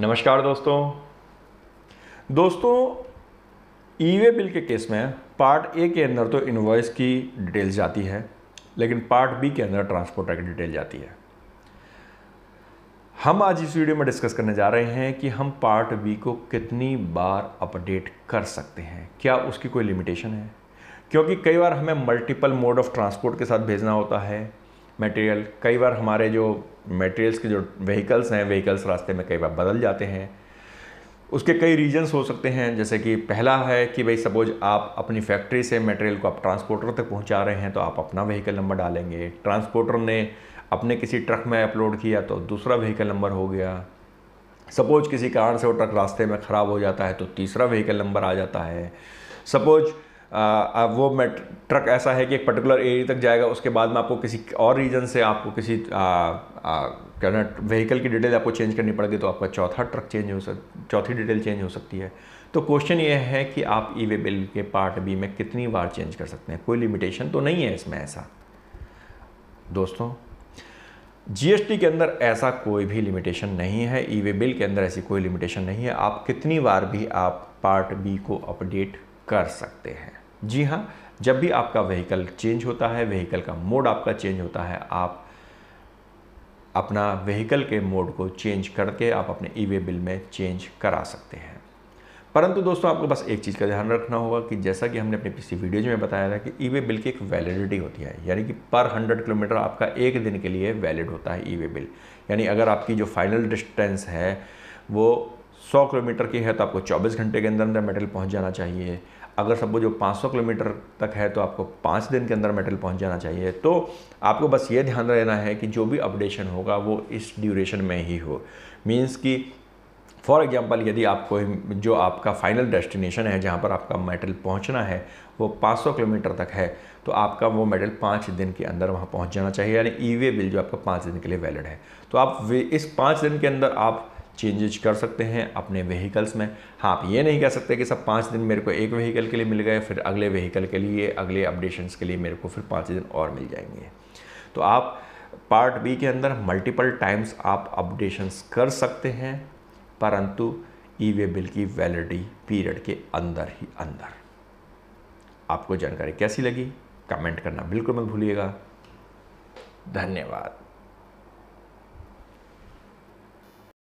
नमस्कार दोस्तों दोस्तों ई वे बिल के केस में पार्ट ए के अंदर तो इन्वॉइस की डिटेल्स जाती है लेकिन पार्ट बी के अंदर ट्रांसपोर्टर की डिटेल जाती है हम आज इस वीडियो में डिस्कस करने जा रहे हैं कि हम पार्ट बी को कितनी बार अपडेट कर सकते हैं क्या उसकी कोई लिमिटेशन है क्योंकि कई बार हमें मल्टीपल मोड ऑफ ट्रांसपोर्ट के साथ भेजना होता है मटेरियल कई बार हमारे जो मटेरियल्स के जो व्हीकल्स हैं व्हीकल्स रास्ते में कई बार बदल जाते हैं उसके कई रीजंस हो सकते हैं जैसे कि पहला है कि भाई सपोज आप अपनी फैक्ट्री से मटेरियल को आप ट्रांसपोर्टर तक पहुंचा रहे हैं तो आप अपना व्हीकल नंबर डालेंगे ट्रांसपोर्टर ने अपने किसी ट्रक में अपलोड किया तो दूसरा व्हीकल नंबर हो गया सपोज किसी कारण से वो ट्रक रास्ते में ख़राब हो जाता है तो तीसरा व्हीकल नंबर आ जाता है सपोज़ आ, वो मैं ट्रक ऐसा है कि एक पर्टिकुलर एरिया तक जाएगा उसके बाद में आपको किसी और रीजन से आपको किसी क्या ना व्हीकल की डिटेल आपको चेंज करनी पड़ेगी तो आपका चौथा ट्रक चेंज हो सक चौथी डिटेल चेंज हो सकती है तो क्वेश्चन ये है कि आप ई वे बिल के पार्ट बी में कितनी बार चेंज कर सकते हैं कोई लिमिटेशन तो नहीं है इसमें ऐसा दोस्तों जीएसटी के अंदर ऐसा कोई भी लिमिटेशन नहीं है ई वे बिल के अंदर ऐसी कोई लिमिटेशन नहीं है आप कितनी बार भी आप पार्ट बी को अपडेट कर सकते हैं जी हाँ जब भी आपका व्हीकल चेंज होता है व्हीकल का मोड आपका चेंज होता है आप अपना व्हीकल के मोड को चेंज करके आप अपने ई वे बिल में चेंज करा सकते हैं परंतु दोस्तों आपको बस एक चीज़ का ध्यान रखना होगा कि जैसा कि हमने अपने पिछली वीडियोज में बताया था कि ई वे बिल की एक वैलिडिटी होती है यानी कि पर हंड्रेड किलोमीटर आपका एक दिन के लिए वैलिड होता है ई वे बिल यानी अगर आपकी जो फाइनल डिस्टेंस है वो सौ किलोमीटर की है तो आपको चौबीस घंटे के अंदर अंदर मेटल पहुँच जाना चाहिए अगर सब जो 500 किलोमीटर तक है तो आपको पाँच दिन के अंदर मेटल पहुंच जाना चाहिए तो आपको बस ये ध्यान रहना है कि जो भी अपडेशन होगा वो इस ड्यूरेशन में ही हो मीन्स कि फॉर एग्ज़ाम्पल यदि आपको जो आपका फाइनल डेस्टिनेशन है जहाँ पर आपका मेटल पहुँचना है वो 500 किलोमीटर तक है तो आपका वो मेडल पाँच दिन के अंदर वहाँ पहुँच जाना चाहिए यानी ई बिल जो आपका पाँच दिन के लिए वैलिड है तो आप इस पाँच दिन के अंदर आप चेंजेज कर सकते हैं अपने व्हीकल्स में हाँ आप ये नहीं कह सकते कि सब पाँच दिन मेरे को एक व्हीकल के लिए मिल गए फिर अगले व्हीकल के लिए अगले अपडेशन के लिए मेरे को फिर पाँच दिन और मिल जाएंगे तो आप पार्ट बी के अंदर मल्टीपल टाइम्स आप अपडेशंस कर सकते हैं परंतु ई वे बिल की वैलिडिटी पीरियड के अंदर ही अंदर आपको जानकारी कैसी लगी कमेंट करना बिल्कुल मत भूलिएगा धन्यवाद